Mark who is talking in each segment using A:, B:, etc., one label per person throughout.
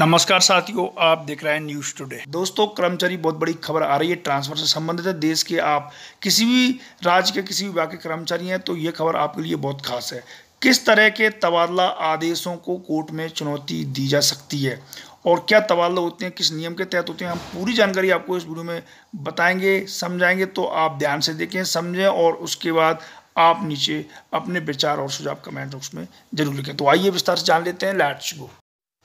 A: नमस्कार साथियों आप देख रहे हैं न्यूज टुडे दोस्तों कर्मचारी बहुत बड़ी खबर आ रही है ट्रांसफर से संबंधित है देश के आप किसी भी राज्य के किसी भी विभाग के कर्मचारी हैं तो ये खबर आपके लिए बहुत खास है किस तरह के तबादला आदेशों को कोर्ट में चुनौती दी जा सकती है और क्या तबादला होते हैं किस नियम के तहत होते हैं हम पूरी जानकारी आपको इस वीडियो में बताएंगे समझाएंगे तो आप ध्यान से देखें समझें और उसके बाद आप नीचे अपने विचार और सुझाव कमेंट बॉक्स में जरूर लिखें तो आइए विस्तार से जान लेते हैं लैट्स गो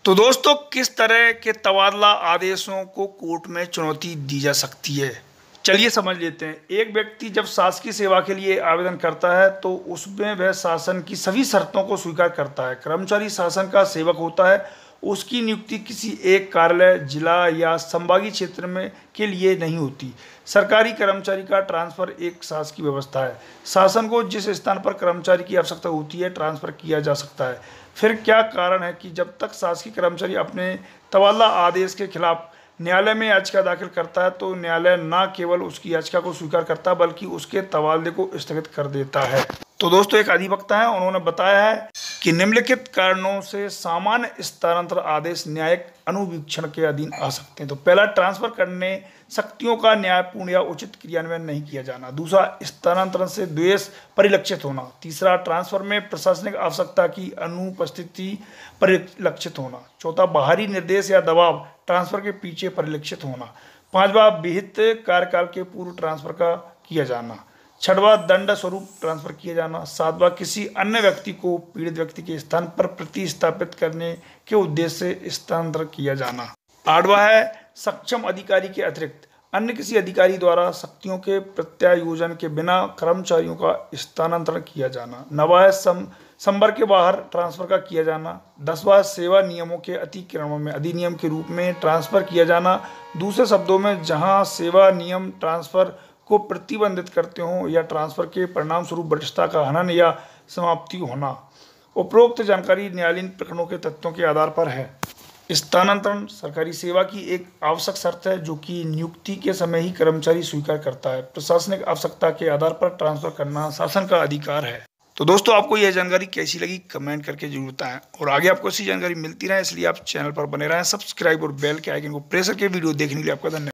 A: तो दोस्तों किस तरह के तबादला आदेशों को कोर्ट में चुनौती दी जा सकती है चलिए समझ लेते हैं एक व्यक्ति जब शासकीय सेवा के लिए आवेदन करता है तो उसमें वह शासन की सभी शर्तों को स्वीकार करता है कर्मचारी शासन का सेवक होता है उसकी नियुक्ति किसी एक कार्यालय जिला या संभागीय क्षेत्र में के लिए नहीं होती सरकारी कर्मचारी का ट्रांसफ़र एक शासकीय व्यवस्था है शासन को जिस स्थान पर कर्मचारी की आवश्यकता होती है ट्रांसफ़र किया जा सकता है फिर क्या कारण है कि जब तक शासकीय कर्मचारी अपने तवाला आदेश के खिलाफ न्यायालय में याचिका दाखिल करता है तो न्यायालय न केवल उसकी याचिका को स्वीकार करता बल्कि उसके तबादले को स्थगित कर देता है तो दोस्तों एक अधिवक्ता है उन्होंने बताया है कि निम्नलिखित कारणों से सामान्य स्थानांतरण आदेश न्यायिक अनुवीक्षण के अधीन आ सकते हैं तो पहला ट्रांसफर करने शक्तियों का न्यायपूर्ण या उचित क्रियान्वयन नहीं किया जाना दूसरा स्थानांतरण से द्वेष परिलक्षित होना तीसरा ट्रांसफर में प्रशासनिक आवश्यकता की अनुपस्थिति परिलक्षित होना चौथा बाहरी निर्देश या दबाव ट्रांसफर के पीछे परिलक्षित होना पांचवा विहित कार्यकाल के पूर्व ट्रांसफर का किया जाना छठवा दंड स्वरूप ट्रांसफर किया जाना सातवा किसी अन्य व्यक्ति को पीड़ित व्यक्ति के स्थान पर प्रतिस्थापित करने के उद्देश्य से स्थानांतरित किया जाना आठवा है सक्षम अधिकारी के अतिरिक्त अन्य किसी अधिकारी द्वारा शक्तियों के प्रत्यायोजन के बिना कर्मचारियों का स्थानांतरण किया जाना नवा है सम संबर के बाहर ट्रांसफर का किया जाना दसवा सेवा नियमों के अतिक्रमण में अधिनियम के रूप में ट्रांसफर किया जाना दूसरे शब्दों में जहां सेवा नियम ट्रांसफर को प्रतिबंधित करते हों या ट्रांसफ़र के परिणाम स्वरूप वरिष्ठता का हनन या समाप्ति होना उपरोक्त जानकारी न्यायालयीन प्रकरणों के तत्वों के आधार पर है स्थानांतरण सरकारी सेवा की एक आवश्यक शर्त है जो कि नियुक्ति के समय ही कर्मचारी स्वीकार करता है प्रशासनिक आवश्यकता के आधार पर ट्रांसफर करना शासन का अधिकार है तो दोस्तों आपको यह जानकारी कैसी लगी कमेंट करके जरूर बताएं और आगे आपको ऐसी जानकारी मिलती रहे इसलिए आप चैनल पर बने रहें सब्सक्राइब और बेल के आइकन को प्रेस करके वीडियो देखने के लिए आपका धन्यवाद